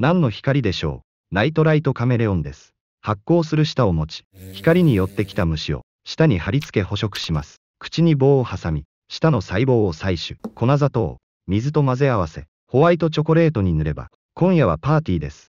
何の光でしょうナイトライトカメレオンです。発光する舌を持ち、光に寄ってきた虫を、舌に貼り付け捕食します。口に棒を挟み、舌の細胞を採取、粉砂糖、水と混ぜ合わせ、ホワイトチョコレートに塗れば、今夜はパーティーです。